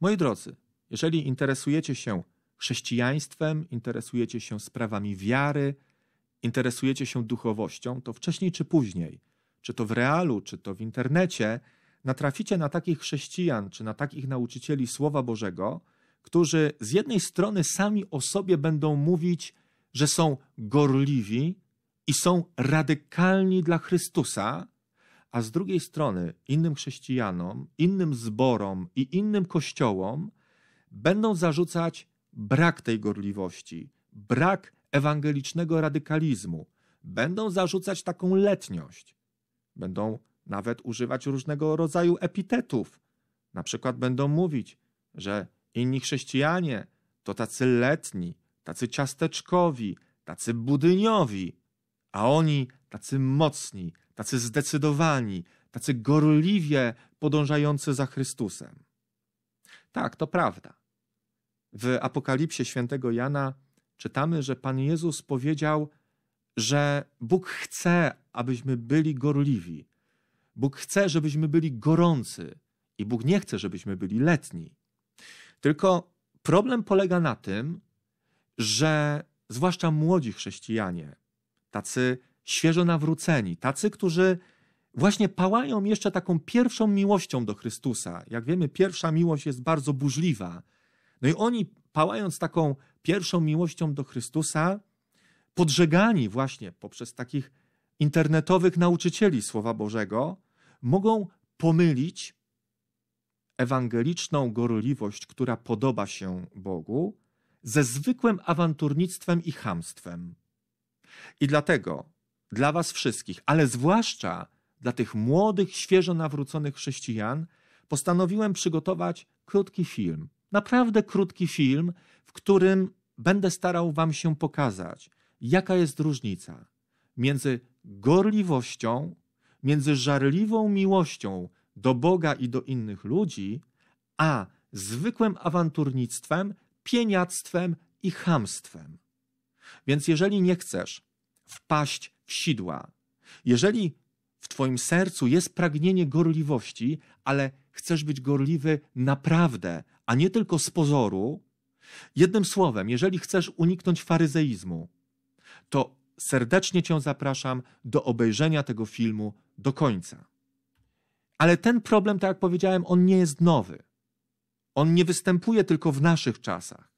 Moi drodzy, jeżeli interesujecie się chrześcijaństwem, interesujecie się sprawami wiary, interesujecie się duchowością, to wcześniej czy później, czy to w realu, czy to w internecie, natraficie na takich chrześcijan, czy na takich nauczycieli Słowa Bożego, którzy z jednej strony sami o sobie będą mówić, że są gorliwi i są radykalni dla Chrystusa, a z drugiej strony innym chrześcijanom, innym zborom i innym kościołom będą zarzucać brak tej gorliwości, brak ewangelicznego radykalizmu, będą zarzucać taką letniość, będą nawet używać różnego rodzaju epitetów. Na przykład będą mówić, że inni chrześcijanie to tacy letni, tacy ciasteczkowi, tacy budyniowi, a oni tacy mocni, tacy zdecydowani, tacy gorliwie podążający za Chrystusem. Tak, to prawda. W Apokalipsie świętego Jana czytamy, że Pan Jezus powiedział, że Bóg chce, abyśmy byli gorliwi. Bóg chce, żebyśmy byli gorący i Bóg nie chce, żebyśmy byli letni. Tylko problem polega na tym, że zwłaszcza młodzi chrześcijanie, tacy świeżo nawróceni, tacy, którzy właśnie pałają jeszcze taką pierwszą miłością do Chrystusa. Jak wiemy, pierwsza miłość jest bardzo burzliwa. No i oni, pałając taką pierwszą miłością do Chrystusa, podżegani właśnie poprzez takich internetowych nauczycieli Słowa Bożego, mogą pomylić ewangeliczną gorliwość, która podoba się Bogu, ze zwykłym awanturnictwem i chamstwem. I dlatego dla Was wszystkich, ale zwłaszcza dla tych młodych, świeżo nawróconych chrześcijan, postanowiłem przygotować krótki film. Naprawdę krótki film, w którym będę starał Wam się pokazać, jaka jest różnica między gorliwością, między żarliwą miłością do Boga i do innych ludzi, a zwykłym awanturnictwem, pieniactwem i chamstwem. Więc jeżeli nie chcesz wpaść sidła. Jeżeli w Twoim sercu jest pragnienie gorliwości, ale chcesz być gorliwy naprawdę, a nie tylko z pozoru, jednym słowem, jeżeli chcesz uniknąć faryzeizmu, to serdecznie Cię zapraszam do obejrzenia tego filmu do końca. Ale ten problem, tak jak powiedziałem, on nie jest nowy. On nie występuje tylko w naszych czasach.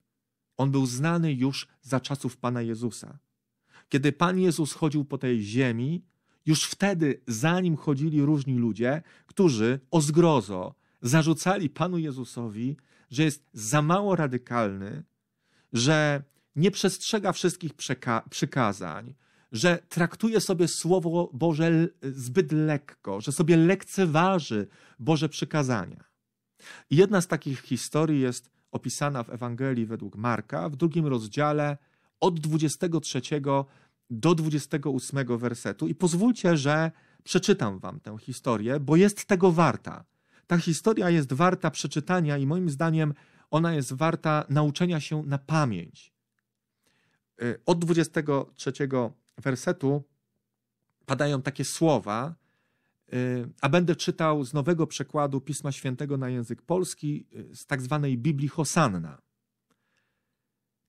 On był znany już za czasów Pana Jezusa. Kiedy Pan Jezus chodził po tej ziemi, już wtedy za nim chodzili różni ludzie, którzy o zgrozo zarzucali Panu Jezusowi, że jest za mało radykalny, że nie przestrzega wszystkich przykazań, że traktuje sobie Słowo Boże zbyt lekko, że sobie lekceważy Boże przykazania. I jedna z takich historii jest opisana w Ewangelii według Marka w drugim rozdziale od 23 do 28 wersetu i pozwólcie, że przeczytam wam tę historię, bo jest tego warta. Ta historia jest warta przeczytania i moim zdaniem ona jest warta nauczenia się na pamięć. Y, od 23 wersetu padają takie słowa, y, a będę czytał z nowego przekładu Pisma Świętego na język polski, y, z tak zwanej Biblii Hosanna.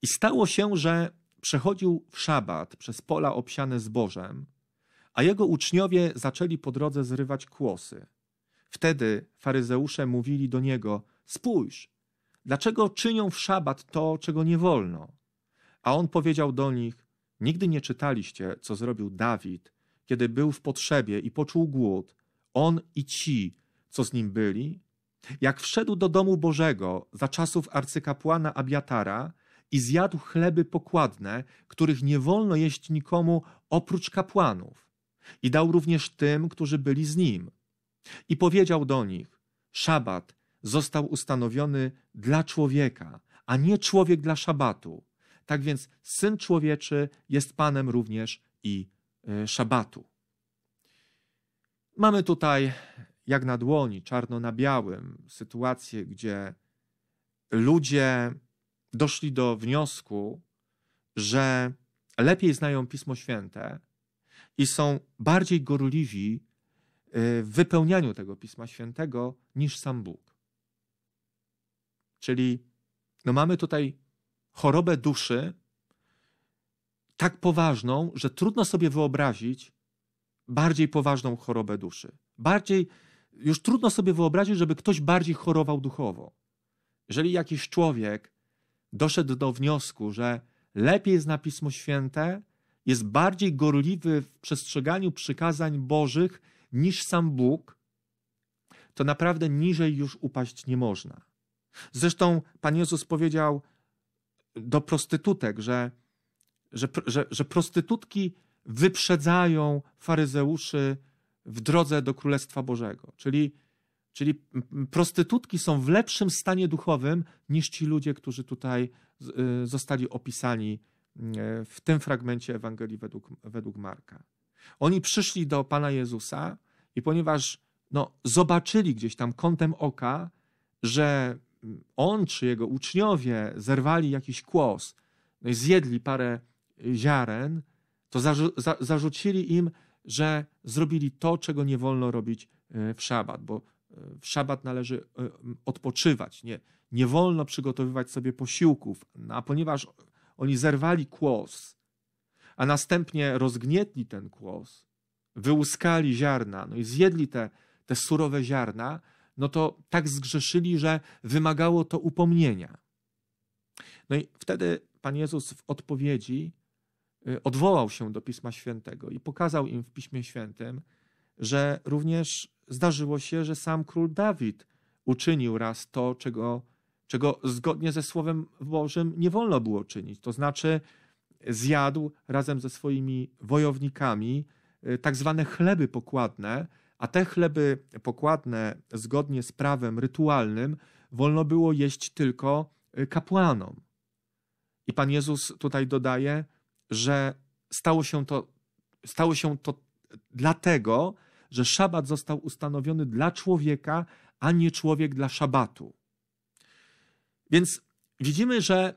I stało się, że przechodził w szabat przez pola obsiane zbożem, a jego uczniowie zaczęli po drodze zrywać kłosy. Wtedy faryzeusze mówili do niego: Spójrz, dlaczego czynią w szabat to, czego nie wolno? A on powiedział do nich: Nigdy nie czytaliście, co zrobił Dawid, kiedy był w potrzebie i poczuł głód, on i ci, co z nim byli? Jak wszedł do domu Bożego za czasów arcykapłana Abiatara i zjadł chleby pokładne, których nie wolno jeść nikomu oprócz kapłanów. I dał również tym, którzy byli z nim. I powiedział do nich: Szabat został ustanowiony dla człowieka, a nie człowiek dla szabatu. Tak więc syn człowieczy jest panem również i y, szabatu. Mamy tutaj, jak na dłoni, czarno na białym, sytuację, gdzie ludzie doszli do wniosku, że lepiej znają Pismo Święte i są bardziej gorliwi y, w wypełnianiu tego Pisma Świętego niż sam Bóg. Czyli no mamy tutaj chorobę duszy tak poważną, że trudno sobie wyobrazić bardziej poważną chorobę duszy. Bardziej, już trudno sobie wyobrazić, żeby ktoś bardziej chorował duchowo. Jeżeli jakiś człowiek doszedł do wniosku, że lepiej zna Pismo Święte, jest bardziej gorliwy w przestrzeganiu przykazań Bożych niż sam Bóg, to naprawdę niżej już upaść nie można. Zresztą Pan Jezus powiedział do prostytutek, że, że, że, że prostytutki wyprzedzają faryzeuszy w drodze do Królestwa Bożego. Czyli Czyli prostytutki są w lepszym stanie duchowym niż ci ludzie, którzy tutaj y, zostali opisani e, w tym fragmencie Ewangelii według, według Marka. Oni przyszli do Pana Jezusa i ponieważ no, zobaczyli gdzieś tam kątem oka, że on czy jego uczniowie zerwali jakiś kłos, no i zjedli parę ziaren, to zarzu za zarzucili im, że zrobili to, czego nie wolno robić e, w szabat, bo w szabat należy e, odpoczywać, nie, nie wolno przygotowywać sobie posiłków, no, a ponieważ oni zerwali kłos, a następnie rozgnietli ten kłos, wyłuskali ziarna, no i zjedli te, te surowe ziarna, no to tak zgrzeszyli, że wymagało to upomnienia. No i wtedy Pan Jezus w odpowiedzi e, odwołał się do Pisma Świętego i pokazał im w Piśmie Świętym, że również zdarzyło się, że sam król Dawid uczynił raz to, czego, czego zgodnie ze Słowem Bożym nie wolno było czynić. To znaczy, zjadł razem ze swoimi wojownikami y, tak zwane chleby pokładne, a te chleby pokładne, zgodnie z prawem rytualnym, wolno było jeść tylko y, kapłanom. I Pan Jezus tutaj dodaje, że stało się to, stało się to dlatego, że szabat został ustanowiony dla człowieka, a nie człowiek dla szabatu. Więc widzimy, że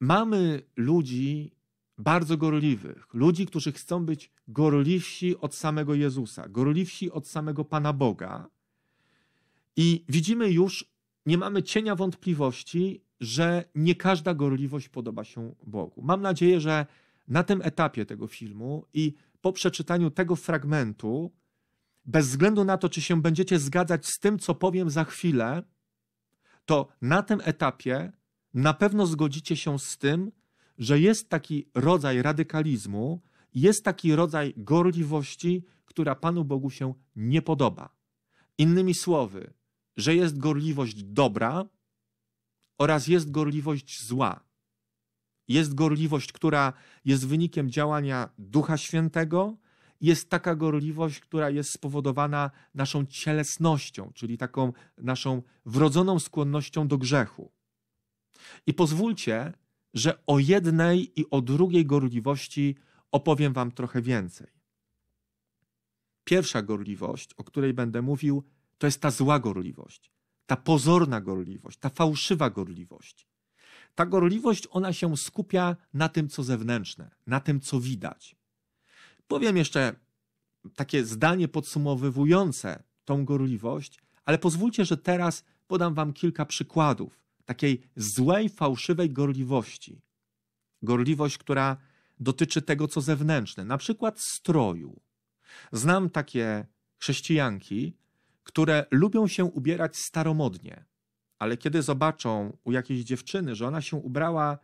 mamy ludzi bardzo gorliwych, ludzi, którzy chcą być gorliwsi od samego Jezusa, gorliwsi od samego Pana Boga. I widzimy już, nie mamy cienia wątpliwości, że nie każda gorliwość podoba się Bogu. Mam nadzieję, że na tym etapie tego filmu i po przeczytaniu tego fragmentu bez względu na to, czy się będziecie zgadzać z tym, co powiem za chwilę, to na tym etapie na pewno zgodzicie się z tym, że jest taki rodzaj radykalizmu, jest taki rodzaj gorliwości, która Panu Bogu się nie podoba. Innymi słowy, że jest gorliwość dobra oraz jest gorliwość zła. Jest gorliwość, która jest wynikiem działania Ducha Świętego, jest taka gorliwość, która jest spowodowana naszą cielesnością, czyli taką naszą wrodzoną skłonnością do grzechu. I pozwólcie, że o jednej i o drugiej gorliwości opowiem Wam trochę więcej. Pierwsza gorliwość, o której będę mówił, to jest ta zła gorliwość, ta pozorna gorliwość, ta fałszywa gorliwość. Ta gorliwość, ona się skupia na tym, co zewnętrzne, na tym, co widać. Powiem jeszcze takie zdanie podsumowujące tą gorliwość, ale pozwólcie, że teraz podam Wam kilka przykładów takiej złej, fałszywej gorliwości. Gorliwość, która dotyczy tego, co zewnętrzne, na przykład stroju. Znam takie chrześcijanki, które lubią się ubierać staromodnie, ale kiedy zobaczą u jakiejś dziewczyny, że ona się ubrała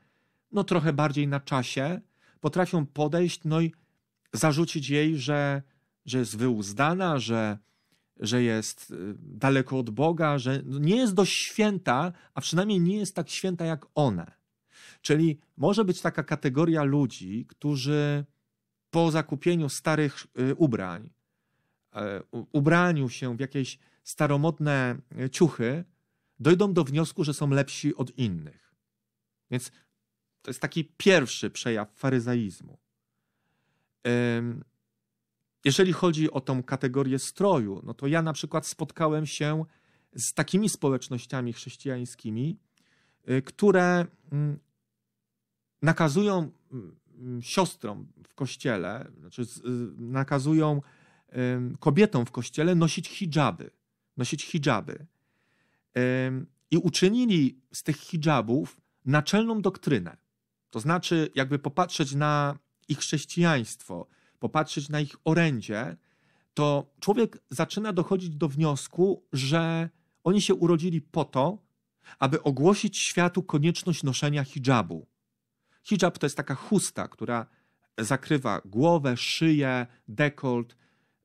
no trochę bardziej na czasie, potrafią podejść, no i zarzucić jej, że, że jest wyuzdana, że, że jest y, daleko od Boga, że nie jest dość święta, a przynajmniej nie jest tak święta jak one. Czyli może być taka kategoria ludzi, którzy po zakupieniu starych y, ubrań, e, ubraniu się w jakieś staromodne e, ciuchy, dojdą do wniosku, że są lepsi od innych. Więc to jest taki pierwszy przejaw faryzaizmu. Jeżeli chodzi o tą kategorię stroju, no to ja na przykład spotkałem się z takimi społecznościami chrześcijańskimi, y, które mm, nakazują mm, siostrom w kościele, znaczy nakazują kobietom w kościele nosić hijaby. Nosić hijaby. I uczynili z tych hijabów naczelną doktrynę. To znaczy, jakby popatrzeć na i chrześcijaństwo, popatrzeć na ich orędzie, to człowiek zaczyna dochodzić do wniosku, że oni się urodzili po to, aby ogłosić światu konieczność noszenia hijabu. Hijab to jest taka chusta, która zakrywa głowę, szyję, dekolt.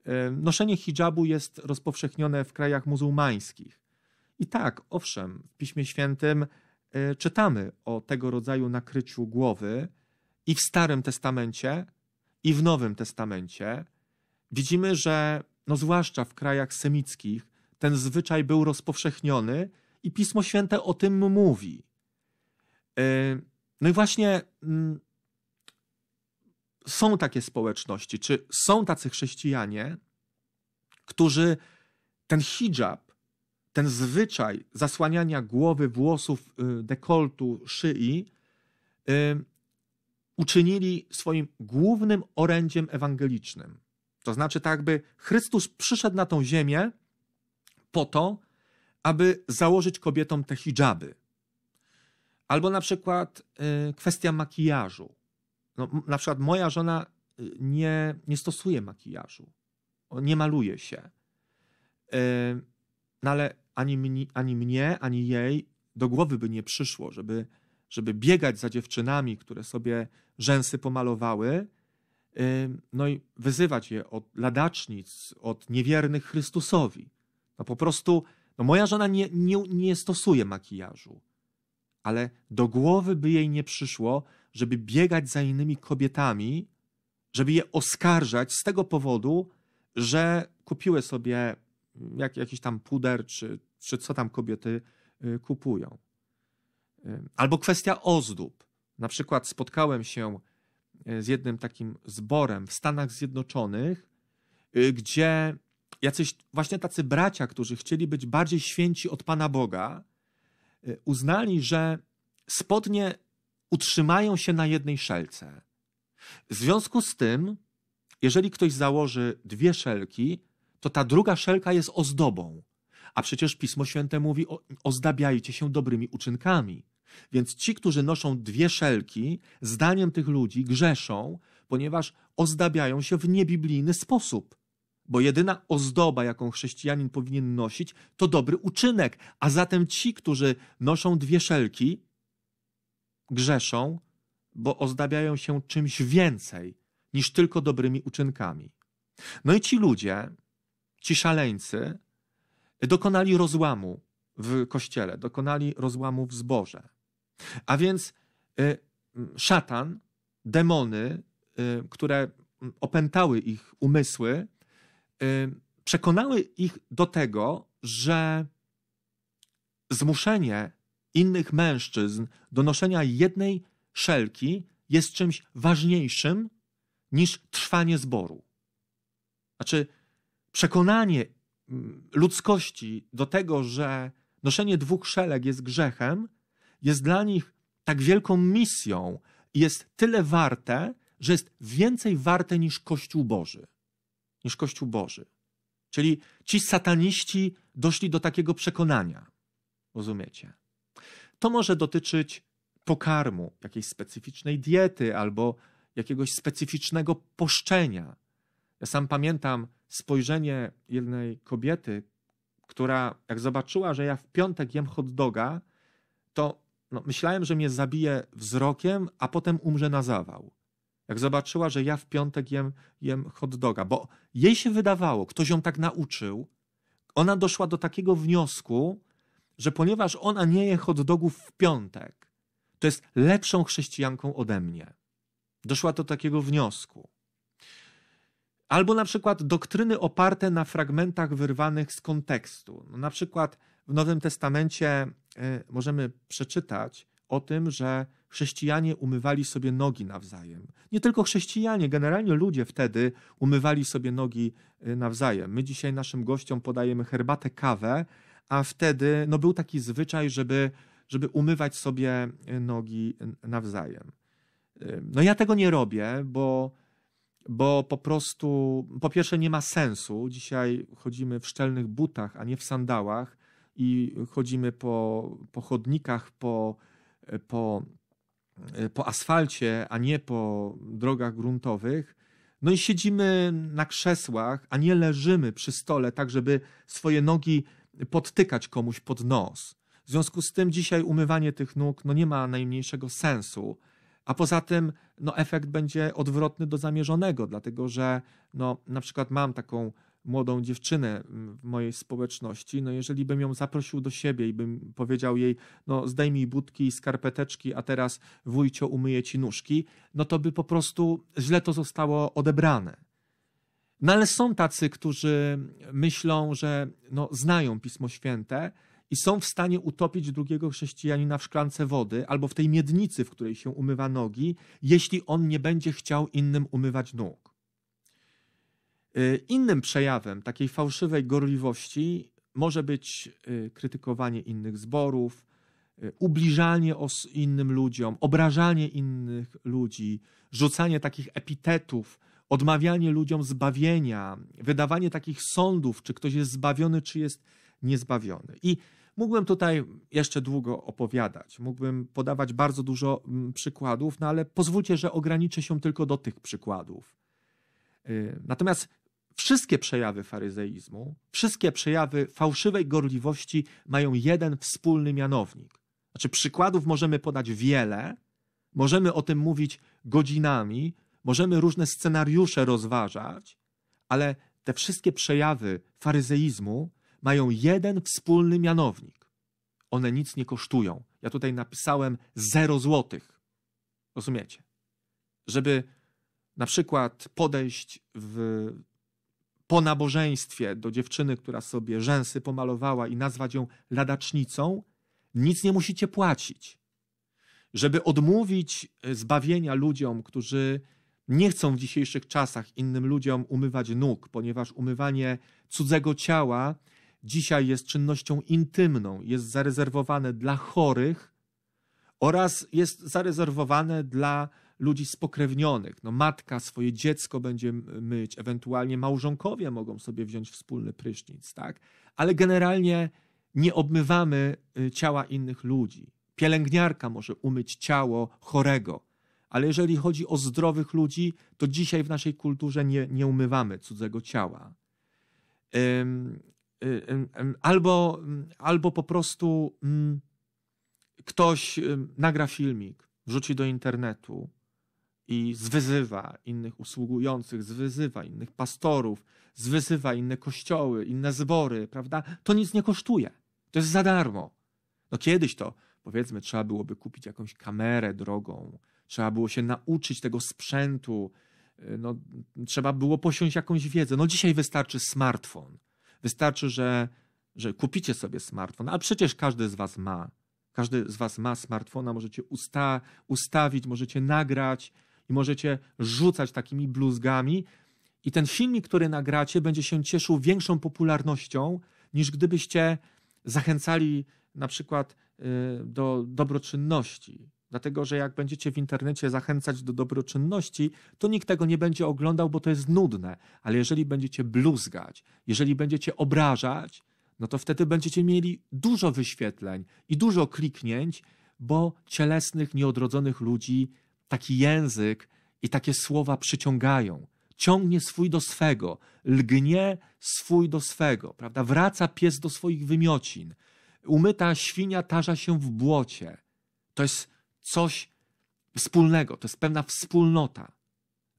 Y, noszenie hijabu jest rozpowszechnione w krajach muzułmańskich. I tak, owszem, w Piśmie Świętym y, czytamy o tego rodzaju nakryciu głowy, i w Starym Testamencie, i w Nowym Testamencie widzimy, że no zwłaszcza w krajach semickich ten zwyczaj był rozpowszechniony i Pismo Święte o tym mówi. Y, no i właśnie mm, są takie społeczności, czy są tacy chrześcijanie, którzy ten hijab, ten zwyczaj zasłaniania głowy, włosów, y, dekoltu, szyi, y, uczynili swoim głównym orędziem ewangelicznym. To znaczy, tak by Chrystus przyszedł na tą ziemię po to, aby założyć kobietom te hijaby. Albo na przykład y, kwestia makijażu. No, na przykład moja żona y, nie, nie stosuje makijażu, nie maluje się. Y, no ale ani, ani mnie, ani jej do głowy by nie przyszło, żeby żeby biegać za dziewczynami, które sobie rzęsy pomalowały, no i wyzywać je od ladacznic, od niewiernych Chrystusowi. No po prostu, no moja żona nie, nie, nie stosuje makijażu, ale do głowy by jej nie przyszło, żeby biegać za innymi kobietami, żeby je oskarżać z tego powodu, że kupiły sobie mm, jak, jakiś tam puder, czy, czy co tam kobiety y, kupują. Y, albo kwestia ozdób. Na przykład spotkałem się y, z jednym takim zborem w Stanach Zjednoczonych, y, gdzie jacyś właśnie tacy bracia, którzy chcieli być bardziej święci od Pana Boga, uznali, że spodnie utrzymają się na jednej szelce. W związku z tym, jeżeli ktoś założy dwie szelki, to ta druga szelka jest ozdobą. A przecież Pismo Święte mówi: o, ozdabiajcie się dobrymi uczynkami. Więc ci, którzy noszą dwie szelki, zdaniem tych ludzi grzeszą, ponieważ ozdabiają się w niebiblijny sposób. Bo jedyna ozdoba, jaką chrześcijanin powinien nosić, to dobry uczynek. A zatem ci, którzy noszą dwie szelki, grzeszą, bo ozdabiają się czymś więcej niż tylko dobrymi uczynkami. No i ci ludzie, ci szaleńcy, dokonali rozłamu w kościele, dokonali rozłamu w zborze. A więc y, szatan, demony, y, które opętały ich umysły, y, przekonały ich do tego, że zmuszenie innych mężczyzn do noszenia jednej szelki jest czymś ważniejszym niż trwanie zboru. Znaczy, przekonanie ludzkości do tego, że noszenie dwóch szelek jest grzechem, jest dla nich tak wielką misją i jest tyle warte, że jest więcej warte niż Kościół Boży. Niż Kościół Boży. Czyli ci sataniści doszli do takiego przekonania. Rozumiecie? To może dotyczyć pokarmu, jakiejś specyficznej diety albo jakiegoś specyficznego poszczenia. Ja sam pamiętam, spojrzenie jednej kobiety, która jak zobaczyła, że ja w piątek jem hot doga, to no, myślałem, że mnie zabije wzrokiem, a potem umrze na zawał. Jak zobaczyła, że ja w piątek jem, jem hot doga, bo jej się wydawało, ktoś ją tak nauczył, ona doszła do takiego wniosku, że ponieważ ona nie je hot dogów w piątek, to jest lepszą chrześcijanką ode mnie. Doszła do takiego wniosku. Albo na przykład doktryny oparte na fragmentach wyrwanych z kontekstu. No, na przykład w Nowym Testamencie e, możemy przeczytać o tym, że chrześcijanie umywali sobie nogi nawzajem. Nie tylko chrześcijanie, generalnie ludzie wtedy umywali sobie nogi e, nawzajem. My dzisiaj naszym gościom podajemy herbatę, kawę, a wtedy no, był taki zwyczaj, żeby, żeby umywać sobie e, nogi nawzajem. No ja tego nie robię, bo bo po prostu, po pierwsze, nie ma sensu. Dzisiaj chodzimy w szczelnych butach, a nie w sandałach i chodzimy po, po chodnikach, po, po, po asfalcie, a nie po drogach gruntowych. No i siedzimy na krzesłach, a nie leżymy przy stole, tak żeby swoje nogi podtykać komuś pod nos. W związku z tym dzisiaj umywanie tych nóg no nie ma najmniejszego sensu. A poza tym no, efekt będzie odwrotny do zamierzonego, dlatego że no, na przykład mam taką młodą dziewczynę mm, w mojej społeczności, no jeżeli bym ją zaprosił do siebie i bym powiedział jej, no zdejmij budki i skarpeteczki, a teraz wujcio umyje ci nóżki, no to by po prostu źle to zostało odebrane. No ale są tacy, którzy myślą, że no, znają Pismo Święte, i są w stanie utopić drugiego chrześcijanina w szklance wody albo w tej miednicy, w której się umywa nogi, jeśli on nie będzie chciał innym umywać nóg. Y, innym przejawem takiej fałszywej gorliwości może być y, krytykowanie innych zborów, y, ubliżanie innym ludziom, obrażanie innych ludzi, rzucanie takich epitetów, odmawianie ludziom zbawienia, wydawanie takich sądów, czy ktoś jest zbawiony, czy jest niezbawiony. I Mógłbym tutaj jeszcze długo opowiadać, mógłbym podawać bardzo dużo mm, przykładów, no ale pozwólcie, że ograniczę się tylko do tych przykładów. Y, natomiast wszystkie przejawy faryzeizmu, wszystkie przejawy fałszywej gorliwości mają jeden wspólny mianownik. Znaczy, przykładów możemy podać wiele, możemy o tym mówić godzinami, możemy różne scenariusze rozważać, ale te wszystkie przejawy faryzeizmu mają jeden wspólny mianownik. One nic nie kosztują. Ja tutaj napisałem 0 złotych. Rozumiecie? Żeby na przykład podejść w, po nabożeństwie do dziewczyny, która sobie rzęsy pomalowała i nazwać ją ladacznicą, nic nie musicie płacić. Żeby odmówić e, zbawienia ludziom, którzy nie chcą w dzisiejszych czasach innym ludziom umywać nóg, ponieważ umywanie cudzego ciała dzisiaj jest czynnością intymną, jest zarezerwowane dla chorych oraz jest zarezerwowane dla ludzi spokrewnionych. No, matka swoje dziecko będzie myć, ewentualnie małżonkowie mogą sobie wziąć wspólny prysznic, tak? Ale generalnie nie obmywamy y, ciała innych ludzi. Pielęgniarka może umyć ciało chorego, ale jeżeli chodzi o zdrowych ludzi, to dzisiaj w naszej kulturze nie, nie umywamy cudzego ciała. Y, y, y, albo, mm, albo po prostu mm, ktoś nagra filmik, wrzuci do internetu i zwyzywa innych usługujących, zwyzywa innych pastorów, zwyzywa inne kościoły, inne zbory, prawda? To nic nie kosztuje. To jest za darmo. No kiedyś to, powiedzmy, trzeba byłoby kupić jakąś kamerę drogą, trzeba było się nauczyć tego sprzętu, no, trzeba było posiąść jakąś wiedzę. No dzisiaj wystarczy smartfon Wystarczy, że, że kupicie sobie smartfon, a przecież każdy z Was ma. Każdy z Was ma smartfona, możecie usta ustawić, możecie nagrać i możecie rzucać takimi bluzgami. I ten filmik, który nagracie, będzie się cieszył większą popularnością, niż gdybyście zachęcali na przykład y, do dobroczynności, Dlatego, że jak będziecie w internecie zachęcać do dobroczynności, to nikt tego nie będzie oglądał, bo to jest nudne. Ale jeżeli będziecie bluzgać, jeżeli będziecie obrażać, no to wtedy będziecie mieli dużo wyświetleń i dużo kliknięć, bo cielesnych, nieodrodzonych ludzi taki język i takie słowa przyciągają. Ciągnie swój do swego, lgnie swój do swego, prawda? Wraca pies do swoich wymiocin. Umyta świnia tarza się w błocie. To jest coś wspólnego, to jest pewna wspólnota.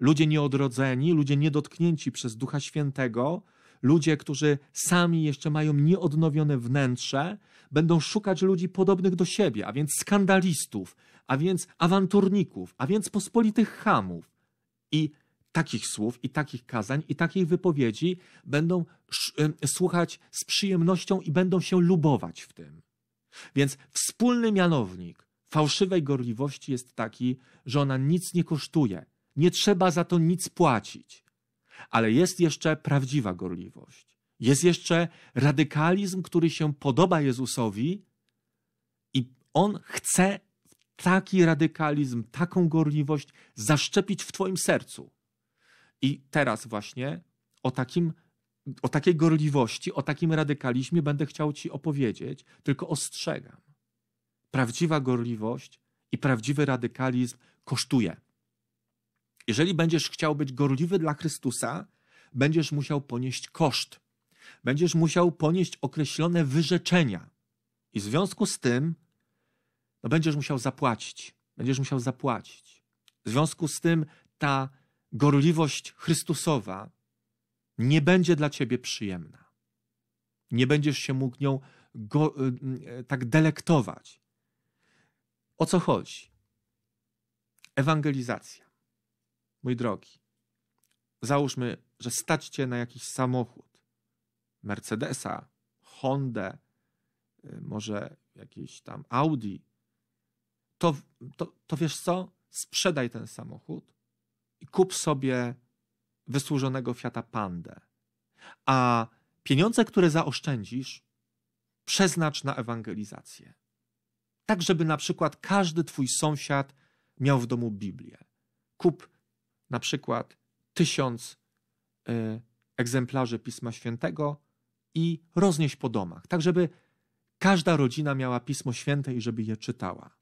Ludzie nieodrodzeni, ludzie niedotknięci przez Ducha Świętego, ludzie, którzy sami jeszcze mają nieodnowione wnętrze, będą szukać ludzi podobnych do siebie, a więc skandalistów, a więc awanturników, a więc pospolitych chamów. I takich słów, i takich kazań, i takiej wypowiedzi będą y, słuchać z przyjemnością i będą się lubować w tym. Więc wspólny mianownik fałszywej gorliwości jest taki, że ona nic nie kosztuje, nie trzeba za to nic płacić. Ale jest jeszcze prawdziwa gorliwość. Jest jeszcze radykalizm, który się podoba Jezusowi i on chce taki radykalizm, taką gorliwość zaszczepić w Twoim sercu. I teraz właśnie o takim. O takiej gorliwości, o takim radykalizmie będę chciał Ci opowiedzieć, tylko ostrzegam prawdziwa gorliwość i prawdziwy radykalizm kosztuje. Jeżeli będziesz chciał być gorliwy dla Chrystusa, będziesz musiał ponieść koszt. Będziesz musiał ponieść określone wyrzeczenia. I w związku z tym no będziesz musiał zapłacić. Będziesz musiał zapłacić. W związku z tym ta gorliwość Chrystusowa nie będzie dla ciebie przyjemna. Nie będziesz się mógł nią go, y, y, tak delektować. O co chodzi? Ewangelizacja. Mój drogi, załóżmy, że stać cię na jakiś samochód. Mercedesa, Hondę, y, może jakiś tam Audi. To, to, to wiesz co? Sprzedaj ten samochód i kup sobie wysłużonego Fiata Pandę. A pieniądze, które zaoszczędzisz, przeznacz na ewangelizację. Tak, żeby na przykład każdy twój sąsiad miał w domu Biblię. Kup na przykład tysiąc y, egzemplarzy Pisma Świętego i roznieś po domach, tak żeby każda rodzina miała Pismo Święte i żeby je czytała.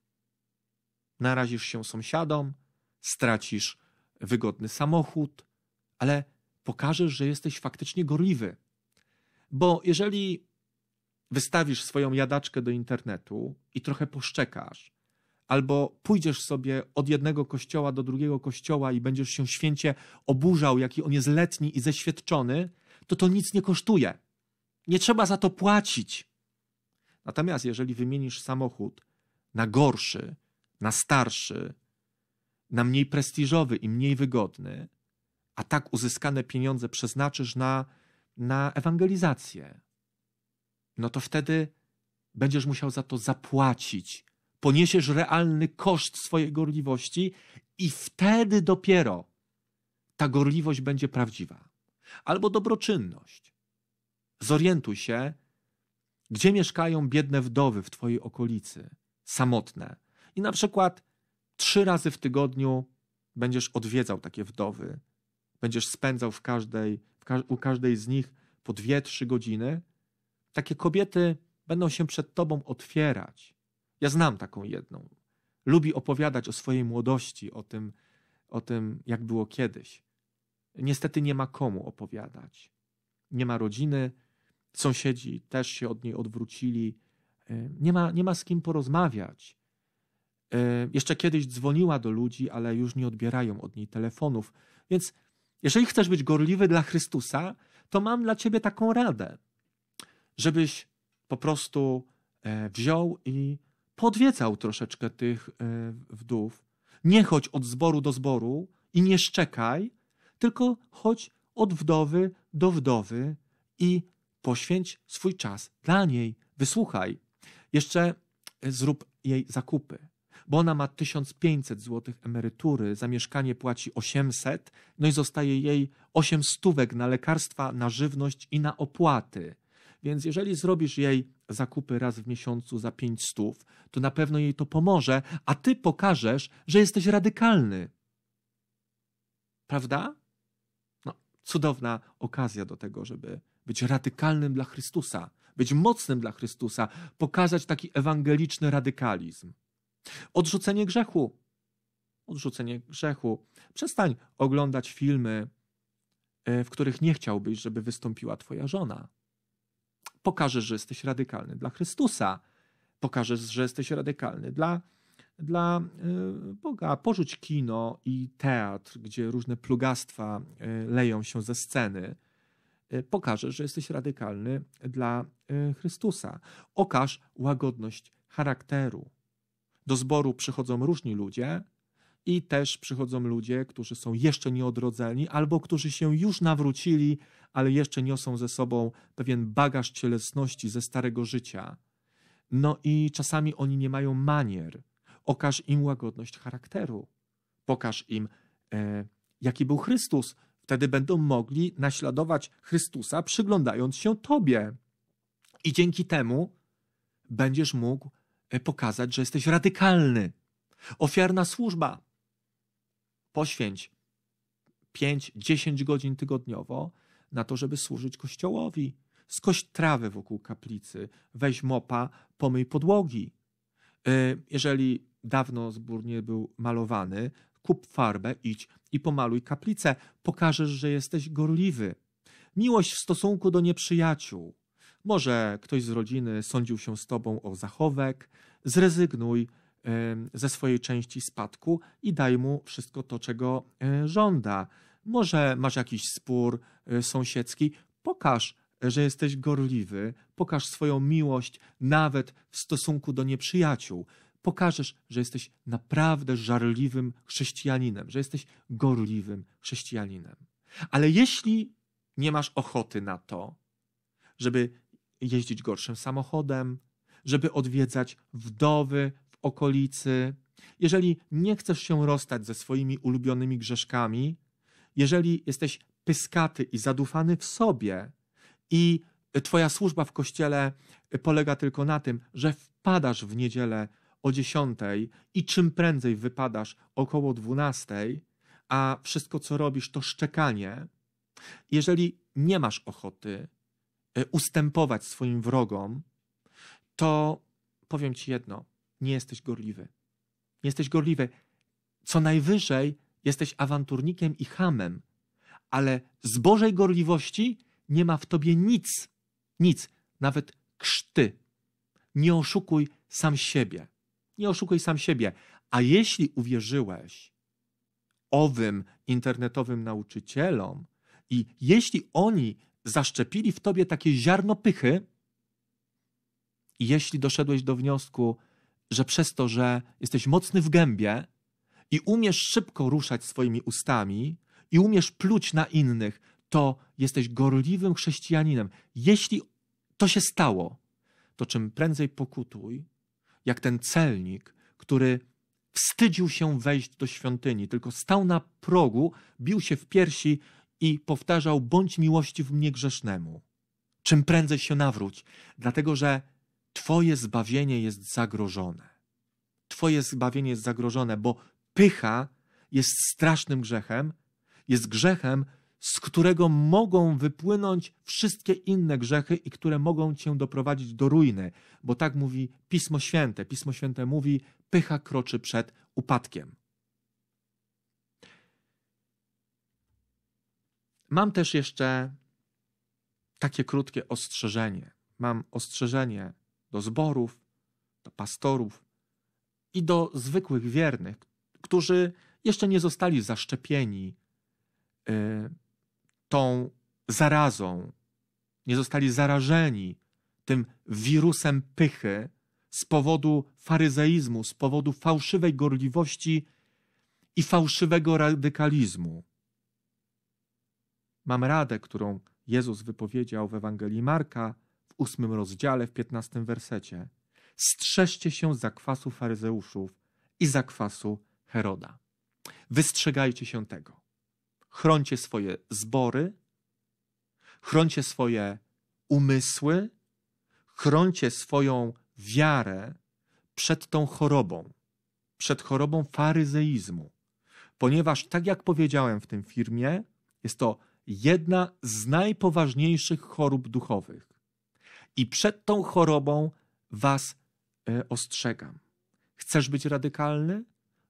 Narazisz się sąsiadom, stracisz wygodny samochód, ale pokażesz, że jesteś faktycznie gorliwy. Bo jeżeli wystawisz swoją jadaczkę do internetu i trochę poszczekasz, albo pójdziesz sobie od jednego kościoła do drugiego kościoła i będziesz się święcie oburzał, jaki on jest letni i zeświadczony, to to nic nie kosztuje. Nie trzeba za to płacić. Natomiast jeżeli wymienisz samochód na gorszy, na starszy, na mniej prestiżowy i mniej wygodny, a tak uzyskane pieniądze przeznaczysz na, na ewangelizację, no to wtedy będziesz musiał za to zapłacić. Poniesiesz realny koszt swojej gorliwości i wtedy dopiero ta gorliwość będzie prawdziwa. Albo dobroczynność. Zorientuj się, gdzie mieszkają biedne wdowy w Twojej okolicy, samotne. I na przykład trzy razy w tygodniu będziesz odwiedzał takie wdowy, będziesz spędzał w każdej, w u każdej z nich po dwie, trzy godziny takie kobiety będą się przed tobą otwierać. Ja znam taką jedną. Lubi opowiadać o swojej młodości, o tym, o tym jak było kiedyś. Niestety nie ma komu opowiadać. Nie ma rodziny, sąsiedzi też się od niej odwrócili. E, nie ma, nie ma z kim porozmawiać. E, jeszcze kiedyś dzwoniła do ludzi, ale już nie odbierają od niej telefonów. Więc jeżeli chcesz być gorliwy dla Chrystusa, to mam dla ciebie taką radę żebyś po prostu e, wziął i podwiecał troszeczkę tych e, wdów. Nie chodź od zboru do zboru i nie szczekaj, tylko chodź od wdowy do wdowy i poświęć swój czas dla niej, wysłuchaj. Jeszcze e, zrób jej zakupy, bo ona ma 1500 zł emerytury, za mieszkanie płaci 800, no i zostaje jej 8 stówek na lekarstwa, na żywność i na opłaty. Więc jeżeli zrobisz jej zakupy raz w miesiącu za 5 stów, to na pewno jej to pomoże, a ty pokażesz, że jesteś radykalny. Prawda? No, cudowna okazja do tego, żeby być radykalnym dla Chrystusa, być mocnym dla Chrystusa, pokazać taki ewangeliczny radykalizm. Odrzucenie grzechu. Odrzucenie grzechu. Przestań oglądać filmy, e, w których nie chciałbyś, żeby wystąpiła twoja żona pokażesz, że jesteś radykalny dla Chrystusa, pokażesz, że jesteś radykalny dla, dla y, Boga. Porzuć kino i teatr, gdzie różne plugastwa y, leją się ze sceny. Y, pokażesz, że jesteś radykalny dla Chrystusa. Okaż łagodność charakteru. Do zboru przychodzą różni ludzie, i też przychodzą ludzie, którzy są jeszcze nieodrodzeni albo którzy się już nawrócili, ale jeszcze niosą ze sobą pewien bagaż cielesności ze starego życia. No i czasami oni nie mają manier. Okaż im łagodność charakteru. Pokaż im, e, jaki był Chrystus. Wtedy będą mogli naśladować Chrystusa, przyglądając się Tobie. I dzięki temu będziesz mógł e, pokazać, że jesteś radykalny. Ofiarna służba. Poświęć 5-10 godzin tygodniowo na to, żeby służyć kościołowi. Skoś trawę wokół kaplicy, weź mopa, pomyj podłogi. E, jeżeli dawno zbór nie był malowany, kup farbę, idź i pomaluj kaplicę. Pokażesz, że jesteś gorliwy. Miłość w stosunku do nieprzyjaciół. Może ktoś z rodziny sądził się z tobą o zachowek, zrezygnuj e, ze swojej części spadku i daj mu wszystko to, czego e, żąda. Może masz jakiś spór y, sąsiedzki, pokaż, że jesteś gorliwy, pokaż swoją miłość nawet w stosunku do nieprzyjaciół. Pokażesz, że jesteś naprawdę żarliwym chrześcijaninem, że jesteś gorliwym chrześcijaninem. Ale jeśli nie masz ochoty na to, żeby jeździć gorszym samochodem, żeby odwiedzać wdowy w okolicy, jeżeli nie chcesz się rozstać ze swoimi ulubionymi grzeszkami, jeżeli jesteś pyskaty i zadufany w sobie i Twoja służba w kościele polega tylko na tym, że wpadasz w niedzielę o 10 i czym prędzej wypadasz około 12, a wszystko co robisz to szczekanie. Jeżeli nie masz ochoty e, ustępować swoim wrogom, to powiem Ci jedno: nie jesteś gorliwy. Nie jesteś gorliwy. Co najwyżej jesteś awanturnikiem i hamem, ale z Bożej gorliwości nie ma w tobie nic, nic, nawet krzty. Nie oszukuj sam siebie. Nie oszukuj sam siebie. A jeśli uwierzyłeś owym internetowym nauczycielom i jeśli oni zaszczepili w tobie takie ziarno pychy, i jeśli doszedłeś do wniosku, że przez to, że jesteś mocny w gębie, i umiesz szybko ruszać swoimi ustami i umiesz pluć na innych, to jesteś gorliwym chrześcijaninem. Jeśli to się stało, to czym prędzej pokutuj, jak ten celnik, który wstydził się wejść do świątyni, tylko stał na progu, bił się w piersi i powtarzał: Bądź w mnie grzesznemu. Czym prędzej się nawróć, dlatego że Twoje zbawienie jest zagrożone. Twoje zbawienie jest zagrożone, bo pycha jest strasznym grzechem, jest grzechem, z którego mogą wypłynąć wszystkie inne grzechy i które mogą cię doprowadzić do ruiny, bo tak mówi Pismo Święte. Pismo Święte mówi: pycha kroczy przed upadkiem. Mam też jeszcze takie krótkie ostrzeżenie. Mam ostrzeżenie do zborów, do pastorów i do zwykłych wiernych, którzy jeszcze nie zostali zaszczepieni e, tą zarazą, nie zostali zarażeni tym wirusem pychy z powodu faryzeizmu, z powodu fałszywej gorliwości i fałszywego radykalizmu. Mam radę, którą Jezus wypowiedział w Ewangelii Marka w ósmym rozdziale, w piętnastym wersecie. Strzeżcie się zakwasu faryzeuszów i zakwasu Heroda. Wystrzegajcie się tego. Chroncie swoje zbory, chroncie swoje umysły, chroncie swoją wiarę przed tą chorobą, przed chorobą faryzeizmu, ponieważ, tak jak powiedziałem w tym filmie, jest to jedna z najpoważniejszych chorób duchowych. I przed tą chorobą Was e, ostrzegam. Chcesz być radykalny?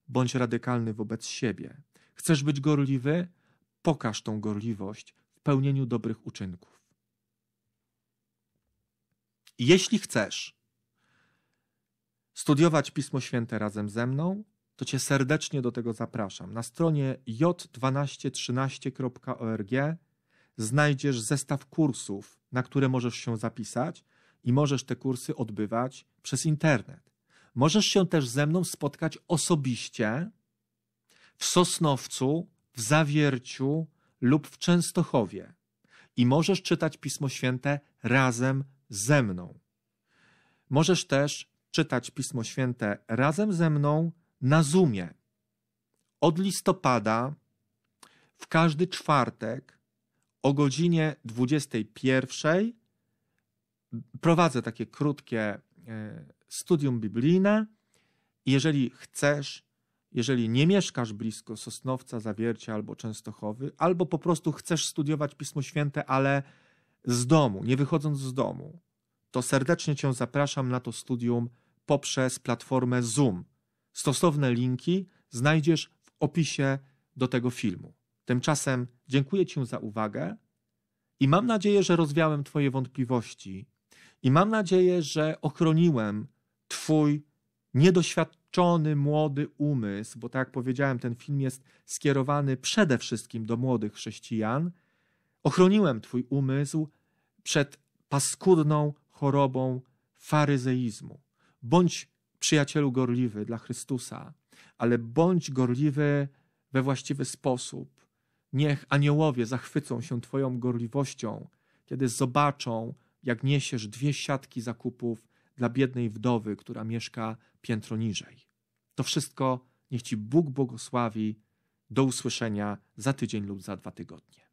bądź radykalny wobec siebie. Chcesz być gorliwy? Pokaż tą gorliwość w pełnieniu dobrych uczynków. Jeśli chcesz studiować Pismo Święte razem ze mną, to Cię serdecznie do tego zapraszam. Na stronie j1213.org znajdziesz zestaw kursów, na które możesz się zapisać i możesz te kursy odbywać przez internet. Możesz się też ze mną spotkać osobiście w Sosnowcu, w Zawierciu lub w Częstochowie i możesz czytać Pismo Święte razem ze mną. Możesz też czytać Pismo Święte razem ze mną na Zoomie. Od listopada w każdy czwartek o godzinie 21 prowadzę takie krótkie e, studium biblijne. Jeżeli chcesz, jeżeli nie mieszkasz blisko Sosnowca, Zawiercia albo Częstochowy, albo po prostu chcesz studiować Pismo Święte, ale z domu, nie wychodząc z domu, to serdecznie Cię zapraszam na to studium poprzez platformę Zoom. Stosowne linki znajdziesz w opisie do tego filmu. Tymczasem dziękuję Ci za uwagę i mam nadzieję, że rozwiałem Twoje wątpliwości i mam nadzieję, że ochroniłem Twój niedoświadczony młody umysł, bo tak jak powiedziałem, ten film jest skierowany przede wszystkim do młodych chrześcijan. Ochroniłem Twój umysł przed paskudną chorobą faryzeizmu. Bądź przyjacielu gorliwy dla Chrystusa, ale bądź gorliwy we właściwy sposób. Niech aniołowie zachwycą się Twoją gorliwością, kiedy zobaczą, jak niesiesz dwie siatki zakupów dla biednej wdowy, która mieszka piętro niżej. To wszystko niech Ci Bóg błogosławi. Do usłyszenia za tydzień lub za dwa tygodnie.